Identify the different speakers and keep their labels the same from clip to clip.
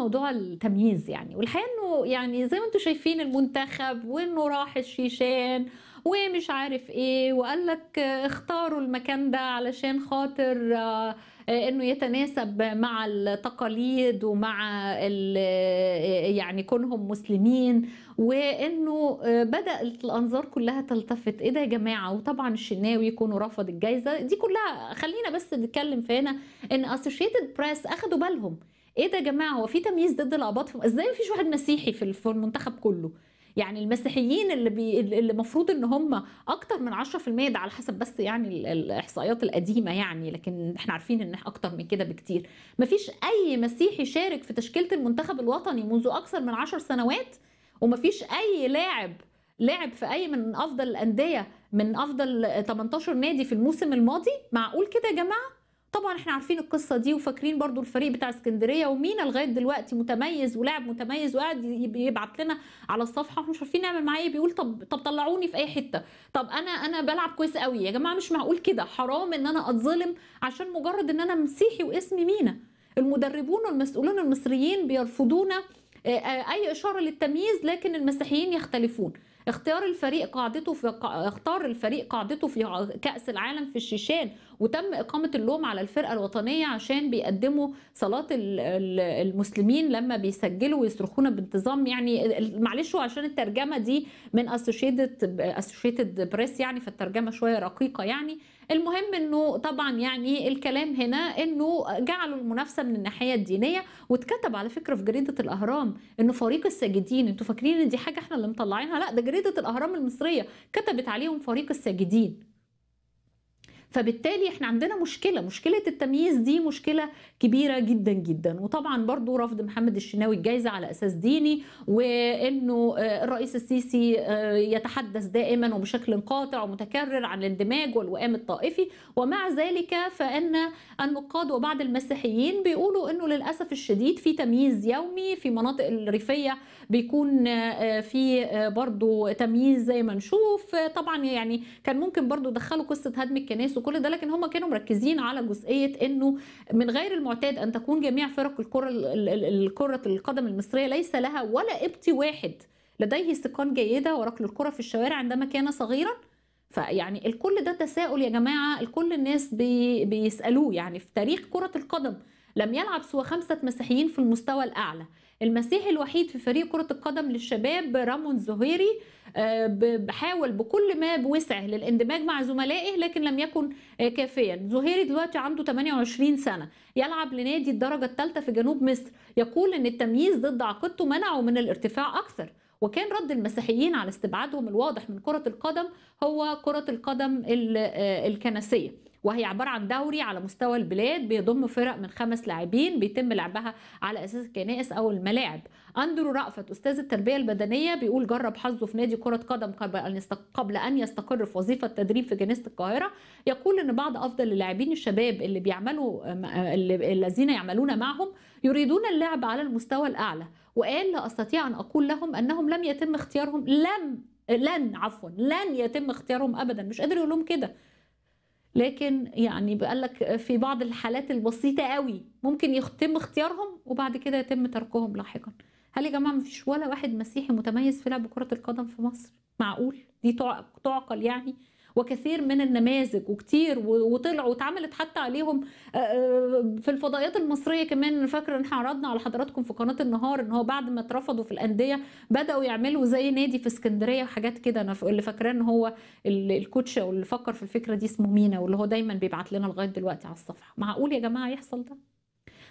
Speaker 1: موضوع التمييز يعني والحقيقه انه يعني زي ما انتم شايفين المنتخب وانه راح الشيشان ومش عارف ايه وقال لك اختاروا المكان ده علشان خاطر آه، انه يتناسب مع التقاليد ومع آه، يعني كونهم مسلمين وانه آه، بدات الانظار كلها تلتفت ايه ده يا جماعه وطبعا الشناوي يكونوا رفض الجائزه دي كلها خلينا بس نتكلم في هنا ان اسوشيتد بريس اخدوا بالهم ايه ده يا جماعه هو في تمييز ضد العباط ازاي ازاي مفيش واحد مسيحي في المنتخب كله يعني المسيحيين اللي بي اللي المفروض ان هم اكتر من 10% ده على حسب بس يعني الاحصائيات القديمه يعني لكن احنا عارفين ان اكتر من كده بكتير مفيش اي مسيحي شارك في تشكيله المنتخب الوطني منذ اكثر من 10 سنوات ومفيش اي لاعب لعب في اي من افضل الانديه من افضل 18 نادي في الموسم الماضي معقول كده يا جماعه طبعا احنا عارفين القصه دي وفاكرين برضو الفريق بتاع اسكندريه ومينا لغايه دلوقتي متميز ولاعب متميز وقاعد يبعت لنا على الصفحه واحنا مش عارفين نعمل معاه ايه بيقول طب طب طلعوني في اي حته طب انا انا بلعب كويس قوي يا جماعه مش معقول كده حرام ان انا اتظلم عشان مجرد ان انا مسيحي واسمي مينا المدربون والمسؤولون المصريين بيرفضون آه، آه، اي اشاره للتمييز لكن المسيحيين يختلفون اختيار الفريق قاعدته في اختار الفريق قاعدته في كأس العالم في الشيشان وتم إقامة اللوم على الفرقة الوطنية عشان بيقدموا صلاة المسلمين لما بيسجلوا ويصرخون بانتظام يعني معلش عشان الترجمة دي من اسوشيتد اسوشيتد بريس يعني فالترجمة شوية رقيقة يعني المهم انه طبعا يعني الكلام هنا انه جعلوا المنافسه من الناحيه الدينيه واتكتب على فكره في جريده الاهرام انه فريق الساجدين انتوا فاكرين ان دي حاجه احنا اللي مطلعينها لا ده جريده الاهرام المصريه كتبت عليهم فريق الساجدين فبالتالي احنا عندنا مشكله مشكله التمييز دي مشكله كبيره جدا جدا وطبعا برضو رفض محمد الشناوي الجايزه على اساس ديني وانه آه، الرئيس السيسي آه، يتحدث دائما وبشكل قاطع ومتكرر عن الاندماج والوئام الطائفي ومع ذلك فان النقاد وبعض المسيحيين بيقولوا انه للاسف الشديد في تمييز يومي في مناطق الريفيه بيكون آه، في برضو تمييز زي ما نشوف طبعا يعني كان ممكن برضو دخلوا قصه هدم الكنائس وكل ده لكن هم كانوا مركزين على جزئيه انه من غير المعتاد ان تكون جميع فرق الكره الكره القدم المصريه ليس لها ولا ابطي واحد لديه استقان جيده وركل الكره في الشوارع عندما كان صغيرا فيعني الكل ده تساؤل يا جماعه الكل الناس بي بيسالوه يعني في تاريخ كره القدم لم يلعب سوى خمسه مسيحيين في المستوى الاعلى المسيح الوحيد في فريق كرة القدم للشباب رامون زهيري آه، حاول بكل ما بوسعه للاندماج مع زملائه لكن لم يكن آه، كافيا زهيري دلوقتي عنده 28 سنة يلعب لنادي الدرجة الثالثة في جنوب مصر يقول ان التمييز ضد عقيدته منعه من الارتفاع اكثر وكان رد المسيحيين على استبعادهم الواضح من كرة القدم هو كرة القدم آه، الكنسية وهي عباره عن دوري على مستوى البلاد بيضم فرق من خمس لاعبين بيتم لعبها على اساس الكنائس او الملاعب اندرو رأفت استاذ التربيه البدنيه بيقول جرب حظه في نادي كره قدم قبل ان يستقر في وظيفه تدريب في جنيسه القاهره يقول ان بعض افضل اللاعبين الشباب اللي بيعملوا الذين يعملون معهم يريدون اللعب على المستوى الاعلى وقال لا استطيع ان اقول لهم انهم لم يتم اختيارهم لم لن عفوا لن يتم اختيارهم ابدا مش قادر يقول لهم كده لكن يعني بقال لك في بعض الحالات البسيطه قوي ممكن يتم اختيارهم وبعد كده يتم تركهم لاحقا هل يا جماعه مفيش ولا واحد مسيحي متميز في لعب كره القدم في مصر معقول دي تعقل يعني وكثير من النماذج وكتير وطلعوا واتعملت حتى عليهم آه، آه، في الفضائيات المصريه كمان فاكره ان احنا عرضنا على حضراتكم في قناه النهار ان هو بعد ما اترفضوا في الانديه بداوا يعملوا زي نادي في اسكندريه وحاجات كده انا اللي فاكراه ان هو الكوتش او اللي فكر في الفكره دي اسمه مينا واللي هو دايما بيبعت لنا لغايه دلوقتي على الصفحه معقول يا جماعه يحصل ده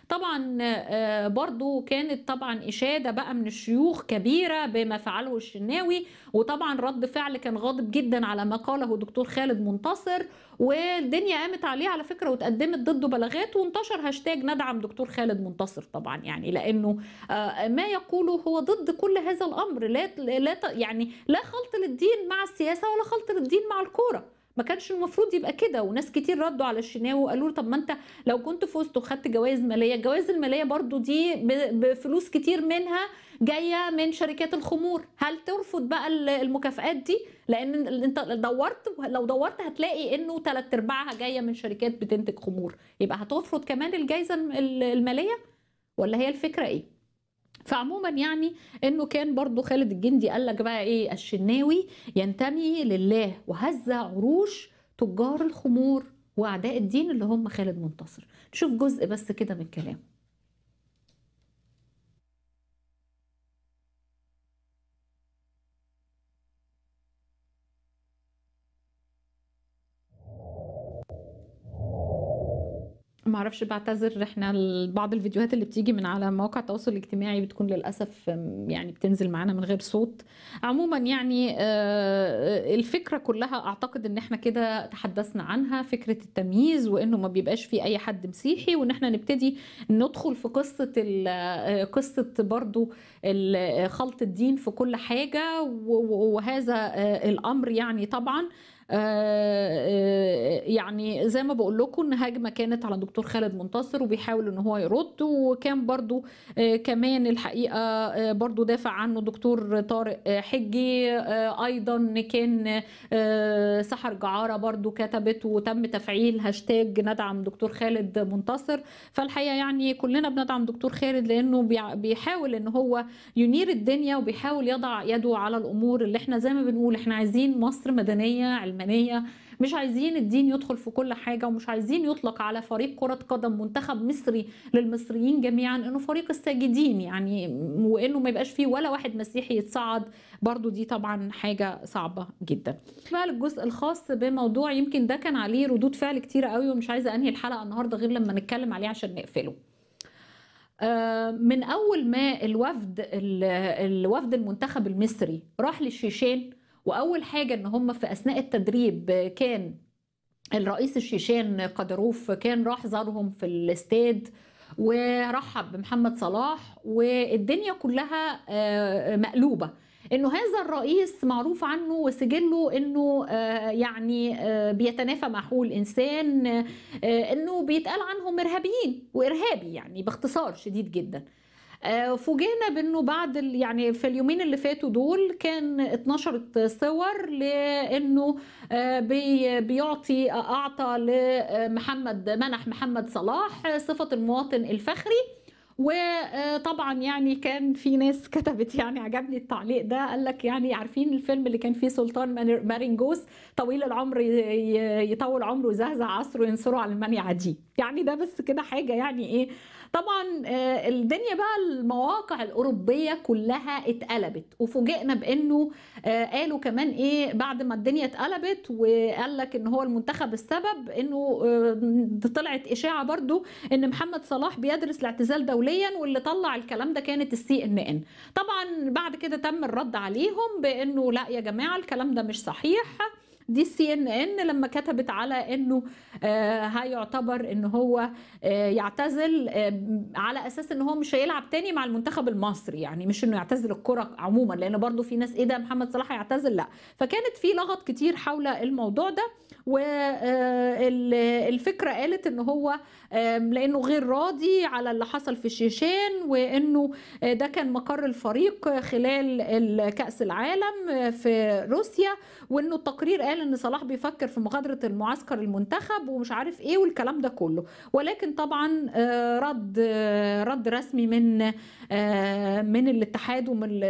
Speaker 1: طبعا آه، برضو كانت طبعا إشادة بقى من الشيوخ كبيرة بما فعله الشناوي وطبعا رد فعل كان غاضب جدا على ما قاله دكتور خالد منتصر والدنيا قامت عليه على فكرة وتقدمت ضده بلاغات وانتشر هاشتاج ندعم دكتور خالد منتصر طبعا يعني لأنه آه، ما يقوله هو ضد كل هذا الأمر لا لا يعني لا خلط للدين مع السياسة ولا خلط للدين مع الكورة ما كانش المفروض يبقى كده وناس كتير ردوا على الشناوي وقالوا له طب ما انت لو كنت فزت وخدت جوائز ماليه الجوائز الماليه برضو دي بفلوس كتير منها جايه من شركات الخمور هل ترفض بقى المكافآت دي لان انت دورت لو دورت هتلاقي انه ثلاث ارباعها جايه من شركات بتنتج خمور يبقى هترفض كمان الجائزه الماليه ولا هي الفكره ايه فعموما يعني انه كان برضو خالد الجندي قال لك بقى ايه الشناوي ينتمي لله وهز عروش تجار الخمور واعداء الدين اللي هم خالد منتصر نشوف جزء بس كده من كلامه معرفش بعتذر احنا بعض الفيديوهات اللي بتيجي من على مواقع التواصل الاجتماعي بتكون للاسف يعني بتنزل معانا من غير صوت عموما يعني آه، آه، الفكره كلها اعتقد ان احنا كده تحدثنا عنها فكره التمييز وانه ما بيبقاش في اي حد مسيحي وان احنا نبتدي ندخل في قصه آه، قصه برضو خلط الدين في كل حاجه وهذا الامر يعني طبعا يعني زي ما بقول لكم ان هجمه كانت على دكتور خالد منتصر وبيحاول ان هو يرد وكان برضو آه، كمان الحقيقه آه، برضو دافع عنه دكتور طارق آه، حجي ايضا كان سحر جعاره برضو كتبت وتم تفعيل هاشتاج ندعم دكتور خالد منتصر فالحقيقه يعني كلنا بندعم دكتور خالد لانه بيحاول ان هو ينير الدنيا وبيحاول يضع يده على الامور اللي احنا زي ما بنقول احنا عايزين مصر مدنيه علمانيه مش عايزين الدين يدخل في كل حاجه ومش عايزين يطلق على فريق كره قدم منتخب مصري للمصريين جميعا انه فريق الساجدين يعني وانه ما يبقاش فيه ولا واحد مسيحي يتصعد برضو دي طبعا حاجه صعبه جدا بقى الجزء الخاص بموضوع يمكن ده كان عليه ردود فعل كتير قوي ومش عايزه انهي الحلقه النهارده غير لما نتكلم عليه عشان نقفله آه، من اول ما الوفد الوفد المنتخب المصري راح للشيشان واول حاجه ان هم في اثناء التدريب كان الرئيس الشيشان قدروف كان راح زارهم في الاستاد ورحب بمحمد صلاح والدنيا كلها آه، مقلوبه انه هذا الرئيس معروف عنه وسجله انه آه، يعني آه، بيتنافى مع حقوق الانسان انه بيتقال عنهم ارهابيين وارهابي يعني باختصار شديد جدا آه، فوجئنا بانه بعد يعني في اليومين اللي فاتوا دول كان اتنشرت صور لانه آه، بي بيعطي آه، اعطى لمحمد منح محمد صلاح صفه المواطن الفخري وطبعا يعني كان في ناس كتبت يعني عجبني التعليق ده قال لك يعني عارفين الفيلم اللي كان فيه سلطان مارينجوس طويل العمر يطول عمره يزهزع عصره ينصره على المنيعه دي. يعني ده بس كده حاجه يعني ايه طبعا آه، الدنيا بقى المواقع الاوروبيه كلها اتقلبت وفوجئنا بانه آه، قالوا كمان ايه بعد ما الدنيا اتقلبت وقال لك ان هو المنتخب السبب انه آه، طلعت اشاعه برضو ان محمد صلاح بيدرس الاعتزال دوليا واللي طلع الكلام ده كانت السي ان ان طبعا بعد كده تم الرد عليهم بانه لا يا جماعه الكلام ده مش صحيح دي سي ان ان لما كتبت على انه هيعتبر آه، ان هو آه، يعتزل آه، على اساس ان هو مش هيلعب تاني مع المنتخب المصري يعني مش انه يعتزل الكره عموما لان برضو في ناس ايه ده محمد صلاح هيعتزل لا فكانت في لغط كتير حول الموضوع ده والفكره قالت ان هو لانه غير راضي على اللي حصل في الشيشان وانه ده كان مقر الفريق خلال كاس العالم في روسيا وانه التقرير قال قال ان صلاح بيفكر في مغادره المعسكر المنتخب ومش عارف ايه والكلام ده كله ولكن طبعا آه، رد آه، رد رسمي من آه، من الاتحاد ومن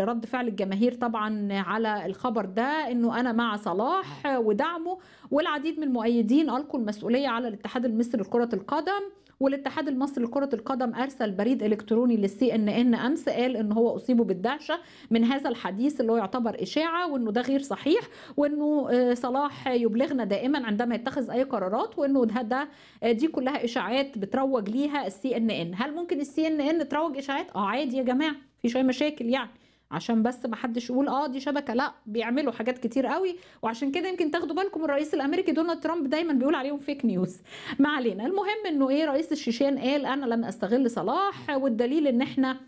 Speaker 1: رد فعل الجماهير طبعا على الخبر ده انه انا مع صلاح ودعمه والعديد من المؤيدين القوا المسؤوليه على الاتحاد المصري لكره القدم والاتحاد المصري لكره القدم ارسل بريد الكتروني للسي ان ان امس قال ان هو اصيبه بالدهشه من هذا الحديث اللي هو يعتبر اشاعه وانه ده غير صحيح وانه آه، صلاح يبلغنا دائما عندما يتخذ اي قرارات وانه ده, ده آه، دي كلها اشاعات بتروج ليها السي ان ان هل ممكن السي ان ان تروج اشاعات اه عادي يا جماعه مفيش اي مشاكل يعني عشان بس ما حدش يقول اه دي شبكه لا بيعملوا حاجات كتير قوي وعشان كده يمكن تاخدوا بالكم الرئيس الامريكي دونالد ترامب دايما بيقول عليهم فيك نيوز ما علينا المهم انه ايه رئيس الشيشان قال انا لم استغل صلاح والدليل ان احنا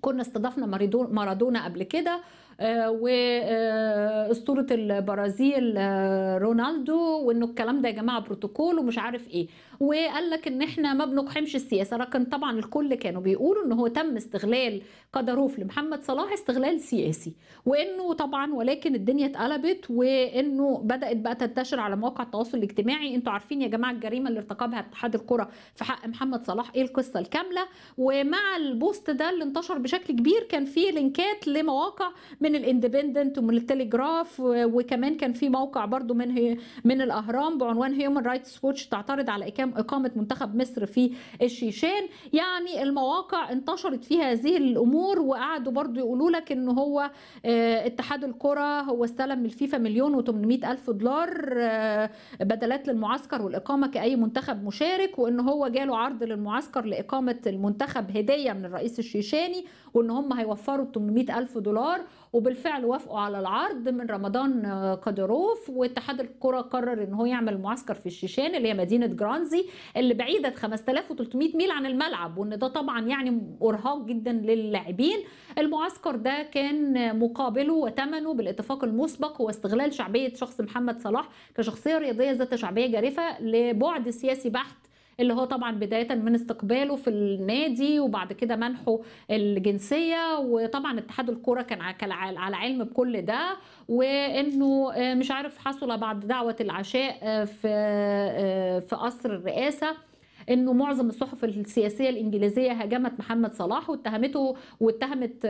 Speaker 1: كنا استضفنا مارادونا قبل كده واسطوره آه، البرازيل آه، رونالدو وانه الكلام ده يا جماعه بروتوكول ومش عارف ايه وقال لك ان احنا ما بنقحمش السياسه لكن طبعا الكل كانوا بيقولوا ان هو تم استغلال قدروف لمحمد صلاح استغلال سياسي وانه طبعا ولكن الدنيا اتقلبت وانه بدات بقى تنتشر على مواقع التواصل الاجتماعي انتوا عارفين يا جماعه الجريمه اللي ارتكبها اتحاد الكره في حق محمد صلاح ايه القصه الكامله ومع البوست ده اللي انتشر بشكل كبير كان فيه لينكات لمواقع من من الاندبندنت ومن التليجراف وكمان كان في موقع برضو من من الاهرام بعنوان هيومن رايتس ووتش تعترض على اقامه منتخب مصر في الشيشان يعني المواقع انتشرت فيها هذه الامور وقعدوا برضو يقولوا لك ان هو آه، اتحاد الكره هو استلم من الفيفا مليون و800 الف دولار آه، بدلات للمعسكر والاقامه كاي منتخب مشارك وان هو جاله عرض للمعسكر لاقامه المنتخب هديه من الرئيس الشيشاني وان هم هيوفروا 800 ألف دولار وبالفعل وافقوا على العرض من رمضان قدروف آه، واتحاد الكرة قرر ان هو يعمل معسكر في الشيشان اللي هي مدينة جرانزي اللي بعيدة 5300 ميل عن الملعب وان ده طبعا يعني ارهاق جدا للاعبين المعسكر ده كان مقابله وتمنه بالاتفاق المسبق هو استغلال شعبية شخص محمد صلاح كشخصية رياضية ذات شعبية جارفة لبعد سياسي بحت اللي هو طبعا بدايه من استقباله في النادي وبعد كده منحه الجنسيه وطبعا اتحاد الكوره كان على علم بكل ده وانه آه، مش عارف حصل بعد دعوه العشاء آه، في آه، في قصر الرئاسه انه معظم الصحف السياسيه الانجليزيه هاجمت محمد صلاح واتهمته واتهمت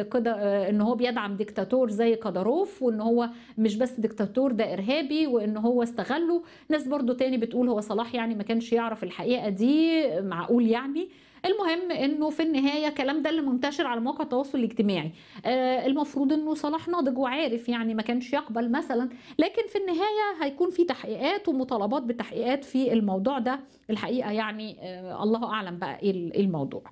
Speaker 1: ان هو بيدعم ديكتاتور زي قدروف وان هو مش بس ديكتاتور ده ارهابي وان هو استغله ناس برضو تاني بتقول هو صلاح يعني ما كانش يعرف الحقيقه دي معقول يعني المهم انه في النهايه الكلام ده اللي منتشر على مواقع التواصل الاجتماعي آه المفروض انه صلاح ناضج وعارف يعني ما كانش يقبل مثلا لكن في النهايه هيكون في تحقيقات ومطالبات بتحقيقات في الموضوع ده الحقيقه يعني آه الله اعلم بقى ايه, إيه الموضوع